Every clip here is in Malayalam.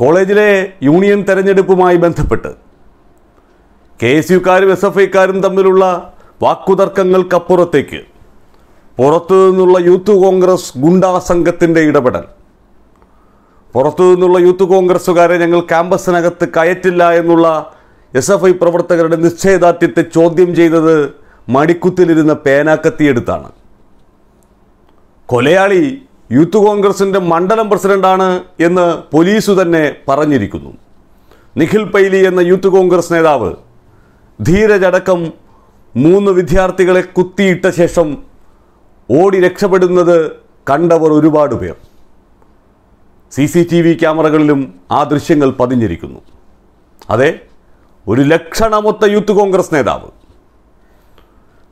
കോളേജിലെ യൂണിയൻ തെരഞ്ഞെടുപ്പുമായി ബന്ധപ്പെട്ട് കെ എസ് യുക്കാരും എസ് എഫ് ഐക്കാരും തമ്മിലുള്ള വാക്കുതർക്കങ്ങൾക്കപ്പുറത്തേക്ക് പുറത്തു നിന്നുള്ള യൂത്ത് കോൺഗ്രസ് ഗുണ്ടാ സംഘത്തിൻ്റെ ഇടപെടൽ പുറത്തു നിന്നുള്ള യൂത്ത് കോൺഗ്രസ്സുകാരെ ഞങ്ങൾ ക്യാമ്പസിനകത്ത് കയറ്റില്ല എന്നുള്ള എസ് എഫ് ഐ പ്രവർത്തകരുടെ നിശ്ചയദാർഢ്യത്തെ ചോദ്യം ചെയ്തത് മടിക്കുത്തിലിരുന്ന പേനാക്കത്തിയെടുത്താണ് കൊലയാളി യൂത്ത് കോൺഗ്രസിൻ്റെ മണ്ഡലം പ്രസിഡന്റാണ് എന്ന് പോലീസ് തന്നെ പറഞ്ഞിരിക്കുന്നു നിഖിൽ പൈലി എന്ന യൂത്ത് കോൺഗ്രസ് നേതാവ് ധീരജടക്കം മൂന്ന് വിദ്യാർത്ഥികളെ കുത്തിയിട്ട ശേഷം ഓടി രക്ഷപ്പെടുന്നത് കണ്ടവർ ഒരുപാട് പേർ സി സി ടി വി ക്യാമറകളിലും ആ ദൃശ്യങ്ങൾ പതിഞ്ഞിരിക്കുന്നു അതെ ഒരു ലക്ഷണമൊത്ത യൂത്ത് കോൺഗ്രസ് നേതാവ്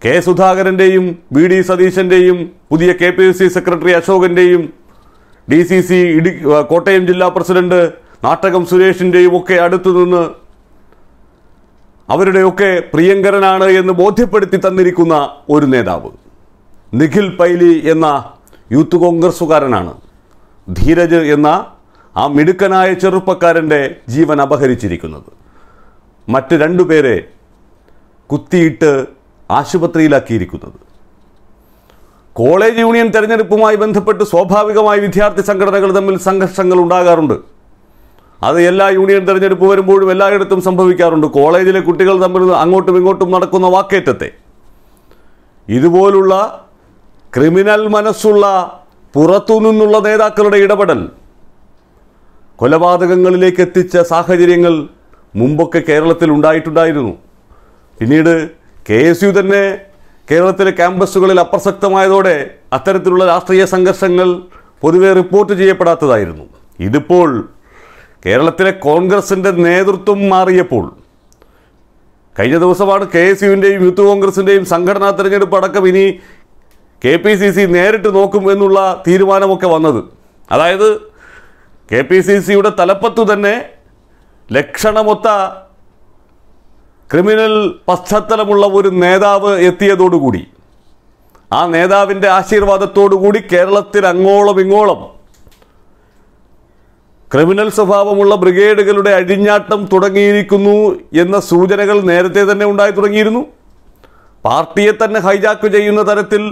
കെ സുധാകരന്റെയും വി ഡി സതീശന്റെയും പുതിയ കെ പി സി സെക്രട്ടറി അശോകന്റെയും ഡി സി സി ഇടി കോട്ടയം ജില്ലാ പ്രസിഡന്റ് നാട്ടകം സുരേഷിന്റെയും ഒക്കെ അടുത്തു നിന്ന് അവരുടെയൊക്കെ പ്രിയങ്കരനാണ് എന്ന് ബോധ്യപ്പെടുത്തി തന്നിരിക്കുന്ന ഒരു നേതാവ് നിഖിൽ പൈലി എന്ന യൂത്ത് കോൺഗ്രസുകാരനാണ് ധീരജ് എന്ന ആ മിടുക്കനായ ചെറുപ്പക്കാരൻ്റെ ജീവൻ അപഹരിച്ചിരിക്കുന്നത് മറ്റ് രണ്ടു പേരെ കുത്തിയിട്ട് ആശുപത്രിയിലാക്കിയിരിക്കുന്നത് കോളേജ് യൂണിയൻ തെരഞ്ഞെടുപ്പുമായി ബന്ധപ്പെട്ട് സ്വാഭാവികമായി വിദ്യാർത്ഥി സംഘടനകൾ തമ്മിൽ സംഘർഷങ്ങൾ ഉണ്ടാകാറുണ്ട് അത് എല്ലാ യൂണിയൻ തെരഞ്ഞെടുപ്പ് വരുമ്പോഴും എല്ലായിടത്തും സംഭവിക്കാറുണ്ട് കോളേജിലെ കുട്ടികൾ തമ്മിൽ അങ്ങോട്ടും ഇങ്ങോട്ടും നടക്കുന്ന വാക്കേറ്റത്തെ ഇതുപോലുള്ള ക്രിമിനൽ മനസ്സുള്ള പുറത്തു നിന്നുള്ള നേതാക്കളുടെ ഇടപെടൽ കൊലപാതകങ്ങളിലേക്ക് എത്തിച്ച സാഹചര്യങ്ങൾ മുമ്പൊക്കെ കേരളത്തിൽ ഉണ്ടായിട്ടുണ്ടായിരുന്നു പിന്നീട് കെ എസ് യു തന്നെ കേരളത്തിലെ ക്യാമ്പസുകളിൽ അപ്രസക്തമായതോടെ അത്തരത്തിലുള്ള രാഷ്ട്രീയ സംഘർഷങ്ങൾ പൊതുവെ റിപ്പോർട്ട് ചെയ്യപ്പെടാത്തതായിരുന്നു ഇതിപ്പോൾ കേരളത്തിലെ കോൺഗ്രസിൻ്റെ നേതൃത്വം മാറിയപ്പോൾ കഴിഞ്ഞ ദിവസമാണ് കെ എസ് യുവിൻ്റെയും യൂത്ത് കോൺഗ്രസിൻ്റെയും സംഘടനാ തെരഞ്ഞെടുപ്പ് അടക്കം ഇനി കെ പി സി സി നേരിട്ട് നോക്കും എന്നുള്ള തീരുമാനമൊക്കെ വന്നത് അതായത് കെ പി സി സിയുടെ തലപ്പത്തു തന്നെ ലക്ഷണമൊത്ത ക്രിമിനൽ പശ്ചാത്തലമുള്ള ഒരു നേതാവ് എത്തിയതോടുകൂടി ആ നേതാവിൻ്റെ ആശീർവാദത്തോടുകൂടി കേരളത്തിൽ അങ്ങോളം ഇങ്ങോളം ക്രിമിനൽ സ്വഭാവമുള്ള ബ്രിഗേഡുകളുടെ അഴിഞ്ഞാട്ടം തുടങ്ങിയിരിക്കുന്നു എന്ന സൂചനകൾ നേരത്തെ തന്നെ ഉണ്ടായി തുടങ്ങിയിരുന്നു പാർട്ടിയെ തന്നെ ഹൈജാക്ക് ചെയ്യുന്ന തരത്തിൽ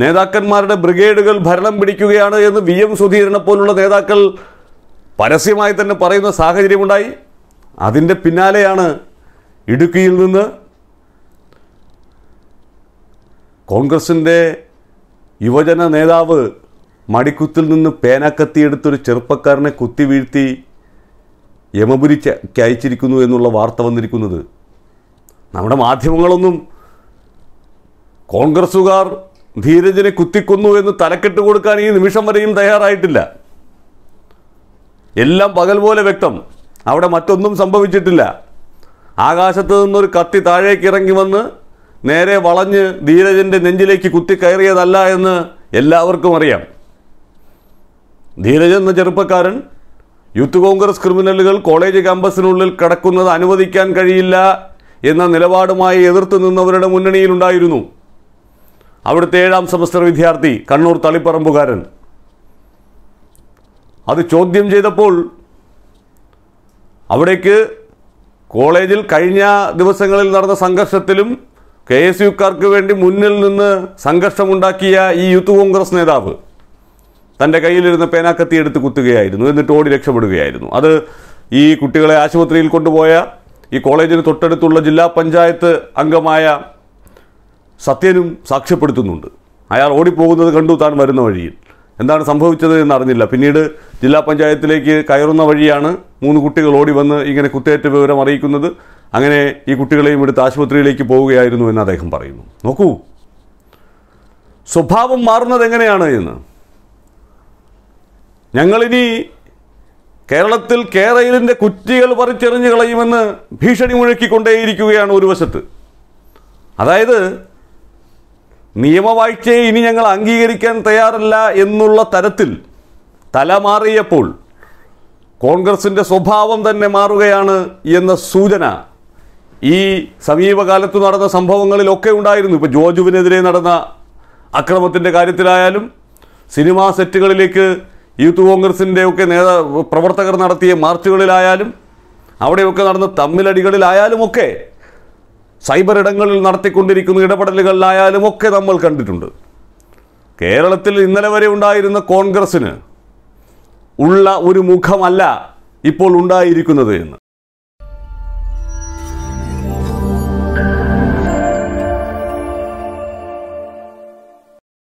നേതാക്കന്മാരുടെ ബ്രിഗേഡുകൾ ഭരണം പിടിക്കുകയാണ് എന്ന് വി എം സുധീരനെ പോലുള്ള നേതാക്കൾ പരസ്യമായി തന്നെ പറയുന്ന സാഹചര്യമുണ്ടായി അതിൻ്റെ പിന്നാലെയാണ് ഇടുക്കിയിൽ നിന്ന് കോൺഗ്രസിൻ്റെ യുവജന നേതാവ് മടിക്കുത്തിൽ നിന്ന് പേനക്കത്തിയെടുത്തൊരു ചെറുപ്പക്കാരനെ കുത്തി വീഴ്ത്തി യമപുരിക്ക് അയച്ചിരിക്കുന്നു എന്നുള്ള വാർത്ത വന്നിരിക്കുന്നത് നമ്മുടെ മാധ്യമങ്ങളൊന്നും കോൺഗ്രസ്സുകാർ ധീരജിനെ കുത്തിക്കൊന്നു എന്ന് തലക്കെട്ട് കൊടുക്കാൻ ഈ നിമിഷം വരെയും തയ്യാറായിട്ടില്ല എല്ലാം പകൽ പോലെ വ്യക്തം അവിടെ മറ്റൊന്നും സംഭവിച്ചിട്ടില്ല ആകാശത്ത് നിന്നൊരു കത്തി താഴേക്ക് ഇറങ്ങി വന്ന് നേരെ വളഞ്ഞ് ധീരജൻ്റെ നെഞ്ചിലേക്ക് കുത്തിക്കയറിയതല്ല എന്ന് എല്ലാവർക്കും അറിയാം ധീരജൻ എന്ന ചെറുപ്പക്കാരൻ യൂത്ത് കോൺഗ്രസ് ക്രിമിനലുകൾ കോളേജ് ക്യാമ്പസിനുള്ളിൽ കടക്കുന്നത് അനുവദിക്കാൻ കഴിയില്ല എന്ന നിലപാടുമായി എതിർത്ത് നിന്നവരുടെ മുന്നണിയിലുണ്ടായിരുന്നു അവിടുത്തെ ഏഴാം സെമസ്റ്റർ വിദ്യാർത്ഥി കണ്ണൂർ തളിപ്പറമ്പുകാരൻ അത് ചോദ്യം ചെയ്തപ്പോൾ അവിടേക്ക് കോളേജിൽ കഴിഞ്ഞ ദിവസങ്ങളിൽ നടന്ന സംഘർഷത്തിലും കെ എസ് യുക്കാർക്ക് വേണ്ടി മുന്നിൽ നിന്ന് സംഘർഷമുണ്ടാക്കിയ ഈ യൂത്ത് കോൺഗ്രസ് നേതാവ് തൻ്റെ കയ്യിലിരുന്ന പേനാക്കത്തി എടുത്ത് കുത്തുകയായിരുന്നു എന്നിട്ട് ഓടി രക്ഷപ്പെടുകയായിരുന്നു അത് ഈ കുട്ടികളെ ആശുപത്രിയിൽ കൊണ്ടുപോയ ഈ കോളേജിന് തൊട്ടടുത്തുള്ള ജില്ലാ പഞ്ചായത്ത് അംഗമായ സത്യനും സാക്ഷ്യപ്പെടുത്തുന്നുണ്ട് അയാൾ ഓടിപ്പോകുന്നത് കണ്ടു താൻ വരുന്ന വഴിയിൽ എന്താണ് സംഭവിച്ചത് എന്നറിഞ്ഞില്ല പിന്നീട് ജില്ലാ പഞ്ചായത്തിലേക്ക് കയറുന്ന വഴിയാണ് മൂന്ന് കുട്ടികൾ ഓടി വന്ന് ഇങ്ങനെ കുത്തേറ്റ വിവരം അറിയിക്കുന്നത് അങ്ങനെ ഈ കുട്ടികളെയും എടുത്ത് ആശുപത്രിയിലേക്ക് പോവുകയായിരുന്നു എന്ന് അദ്ദേഹം പറയുന്നു നോക്കൂ സ്വഭാവം മാറുന്നത് എങ്ങനെയാണ് എന്ന് ഞങ്ങളിനി കേരളത്തിൽ കേരളത്തിൻ്റെ കുറ്റികൾ പറിച്ചെറിഞ്ഞ് കളയുമെന്ന് ഭീഷണി മുഴക്കിക്കൊണ്ടേയിരിക്കുകയാണ് ഒരു വശത്ത് അതായത് നിയമവാഴ്ചയെ ഇനി ഞങ്ങൾ അംഗീകരിക്കാൻ തയ്യാറല്ല എന്നുള്ള തരത്തിൽ തലമാറിയപ്പോൾ കോൺഗ്രസിൻ്റെ സ്വഭാവം തന്നെ മാറുകയാണ് എന്ന സൂചന ഈ സമീപകാലത്ത് നടന്ന സംഭവങ്ങളിലൊക്കെ ഉണ്ടായിരുന്നു ഇപ്പോൾ ജോജുവിനെതിരെ നടന്ന അക്രമത്തിൻ്റെ കാര്യത്തിലായാലും സിനിമാ സെറ്റുകളിലേക്ക് യൂത്ത് കോൺഗ്രസിൻ്റെ ഒക്കെ നേതാ പ്രവർത്തകർ നടത്തിയ മാർച്ചുകളിലായാലും അവിടെയൊക്കെ നടന്ന തമ്മിലടികളിലായാലുമൊക്കെ ഒക്കെ സൈബർ ഇടങ്ങളിൽ നടത്തിക്കൊണ്ടിരിക്കുന്ന ഇടപെടലുകളിലായാലും ഒക്കെ നമ്മൾ കണ്ടിട്ടുണ്ട് കേരളത്തിൽ ഇന്നലെ വരെ ഉണ്ടായിരുന്ന കോൺഗ്രസ്സിന് ഉള്ള ഒരു മുഖമല്ല ഇപ്പോൾ ഉണ്ടായിരിക്കുന്നത് എന്ന്